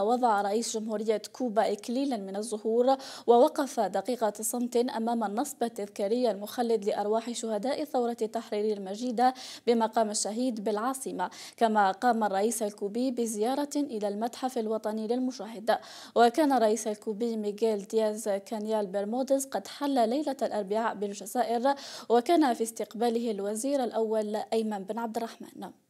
وضع رئيس جمهورية كوبا إكليلا من الزهور ووقف دقيقة صمت أمام النصب التذكاري المخلد لأرواح شهداء ثورة التحرير المجيدة بمقام الشهيد بالعاصمة كما قام الرئيس الكوبي بزيارة إلى المتحف الوطني للمشاهد وكان الرئيس الكوبي ميغيل دياز كانيال برمودز قد حل ليلة الأربعاء بالجزائر وكان في استقباله الوزير الأول أيمن بن عبد الرحمن